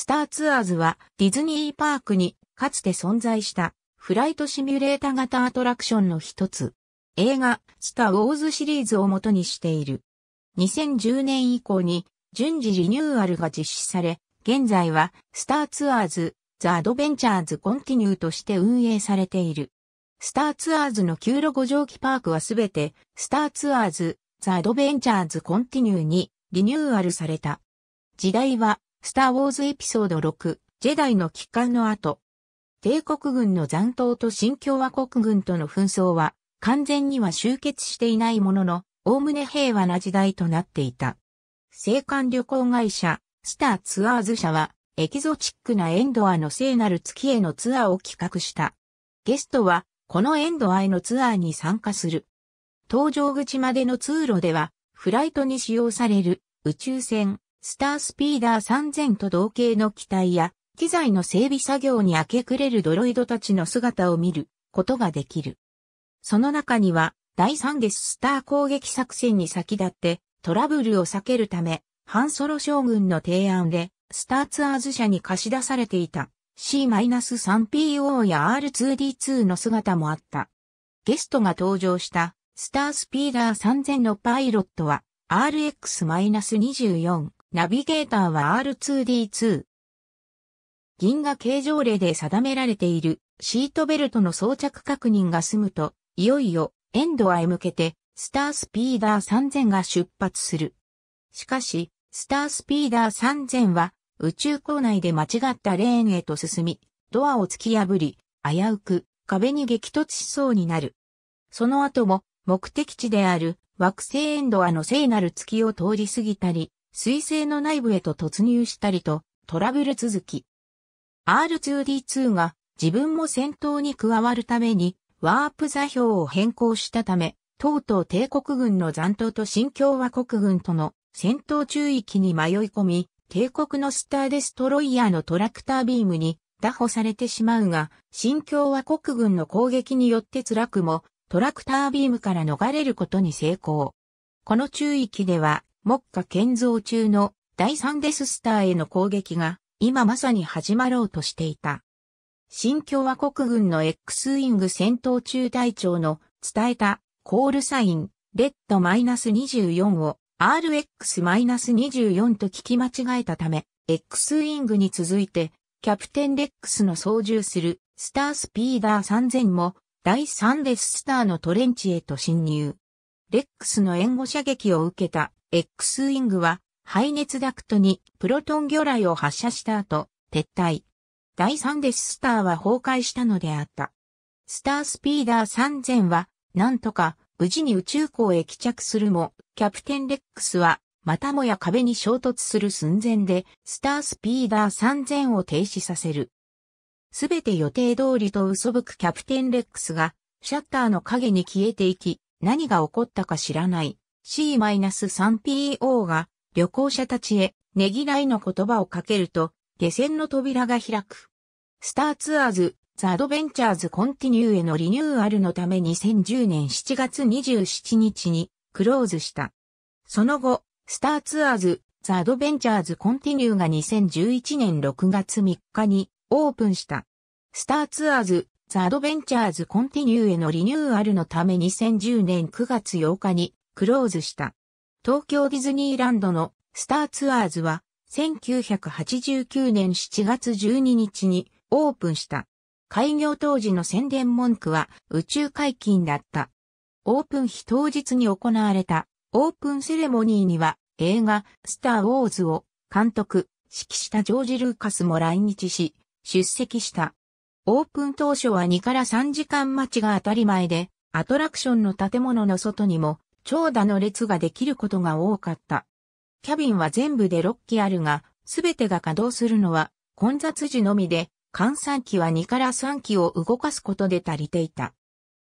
スターツアーズはディズニーパークにかつて存在したフライトシミュレータ型アトラクションの一つ。映画スター・ウォーズシリーズを元にしている。2010年以降に順次リニューアルが実施され、現在はスターツアーズ、ザ・アドベンチャーズ・コンティニューとして運営されている。スターツアーズの9路五蒸気パークはすべて、スターツアーズ、ザ・アドベンチャーズ・コンティニューにリニューアルされた。時代はスター・ウォーズエピソード6、ジェダイの帰還の後。帝国軍の残党と新共和国軍との紛争は、完全には終結していないものの、概ね平和な時代となっていた。青函旅行会社、スターツアーズ社は、エキゾチックなエンドアの聖なる月へのツアーを企画した。ゲストは、このエンドアへのツアーに参加する。搭乗口までの通路では、フライトに使用される宇宙船スタースピーダー3000と同型の機体や、機材の整備作業に明け暮れるドロイドたちの姿を見ることができる。その中には、第3月スター攻撃作戦に先立って、トラブルを避けるため、ハンソロ将軍の提案で、スターツアーズ社に貸し出されていた C-3PO や R2D2 の姿もあった。ゲストが登場したスタースピーダー3000のパイロットは RX-24 ナビゲーターは R2D2。銀河形状例で定められているシートベルトの装着確認が済むと、いよいよエンドアへ向けてスタースピーダー3000が出発する。しかし、スタースピーダー3000は宇宙港内で間違ったレーンへと進み、ドアを突き破り、危うく壁に激突しそうになる。その後も目的地である惑星エンドアの聖なる月を通り過ぎたり、彗星の内部へと突入したりと、トラブル続き。R2D2 が自分も戦闘に加わるために、ワープ座標を変更したため、とうとう帝国軍の残党と新共和国軍との戦闘中域に迷い込み、帝国のスターデストロイヤーのトラクタービームに打破されてしまうが、新共和国軍の攻撃によって辛くも、トラクタービームから逃れることに成功。この中域では、目下建造中の第3デススターへの攻撃が今まさに始まろうとしていた。新共和国軍の X ウィング戦闘中隊長の伝えたコールサイン、レッド -24 を RX-24 と聞き間違えたため、X ウィングに続いて、キャプテンレックスの操縦するスタースピーダー3000も第3デススターのトレンチへと侵入。レックスの援護射撃を受けた X ウィングは排熱ダクトにプロトン魚雷を発射した後、撤退。第3デススターは崩壊したのであった。スタースピーダー3000は、なんとか無事に宇宙港へ帰着するも、キャプテンレックスは、またもや壁に衝突する寸前で、スタースピーダー3000を停止させる。すべて予定通りと嘘吹くキャプテンレックスが、シャッターの影に消えていき、何が起こったか知らない。C-3PO が旅行者たちへねぎらいの言葉をかけると、下船の扉が開く。スターツアーズ、ザ・アドベンチャーズ・コンティニューへのリニューアルのため2010年7月27日にクローズした。その後、スターツアーズ、ザ・アドベンチャーズ・コンティニューが2011年6月3日にオープンした。スターツアーズ、ザ・アドベンチャーズ・コンティニューへのリニューアルのため2010年9月8日にクローズした。東京ディズニーランドのスターツアーズは1989年7月12日にオープンした。開業当時の宣伝文句は宇宙解禁だった。オープン日当日に行われたオープンセレモニーには映画スター・ウォーズを監督、指揮したジョージ・ルーカスも来日し出席した。オープン当初は2から3時間待ちが当たり前でアトラクションの建物の外にも長蛇の列ができることが多かった。キャビンは全部で6機あるが、すべてが稼働するのは混雑時のみで、換算機は2から3機を動かすことで足りていた。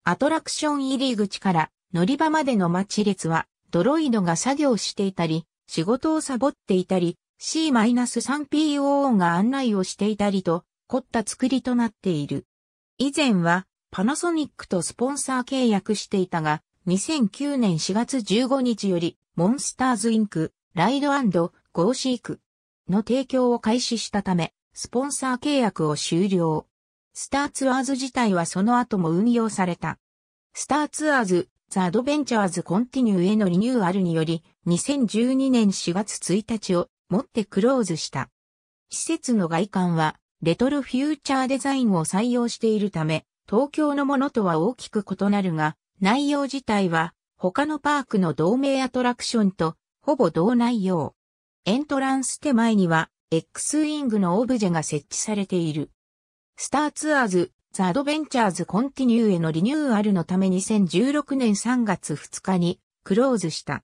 アトラクション入り口から乗り場までの待ち列は、ドロイドが作業していたり、仕事をサボっていたり、C-3POO が案内をしていたりと、凝った作りとなっている。以前は、パナソニックとスポンサー契約していたが、2009年4月15日より、モンスターズインク、ライドゴーシークの提供を開始したため、スポンサー契約を終了。スターツアーズ自体はその後も運用された。スターツアーズ、ザ・アドベンチャーズ・コンティニューへのリニューアルにより、2012年4月1日をもってクローズした。施設の外観は、レトロフューチャーデザインを採用しているため、東京のものとは大きく異なるが、内容自体は他のパークの同名アトラクションとほぼ同内容。エントランス手前には X ウィングのオブジェが設置されている。スターツアーズ、ザ・アドベンチャーズ・コンティニューへのリニューアルのため2016年3月2日にクローズした。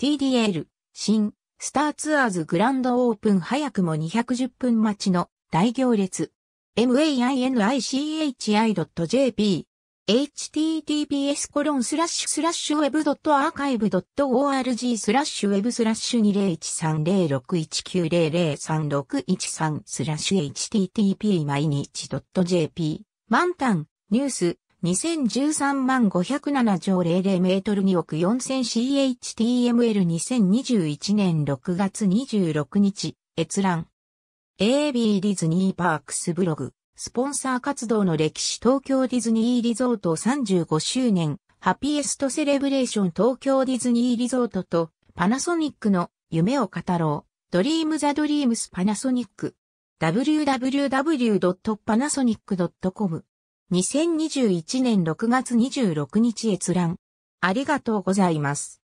TDL、新、スターツアーズグランドオープン早くも210分待ちの大行列。m a i n i c h i j p https コロンスラッシュスラッシュ web.archive.org スラッシュウェブスラッシュ20130619003613スラッシュ http 毎日 .jp 満タンニュース2013万507条00メートル2億 4000CHTML2021 年6月26日閲覧 AB ディズニーパークスブログスポンサー活動の歴史東京ディズニーリゾート35周年、ハピエストセレブレーション東京ディズニーリゾートとパナソニックの夢を語ろう。ドリームザドリームスパナソニック。www.panasonic.com 2021年6月26日閲覧。ありがとうございます。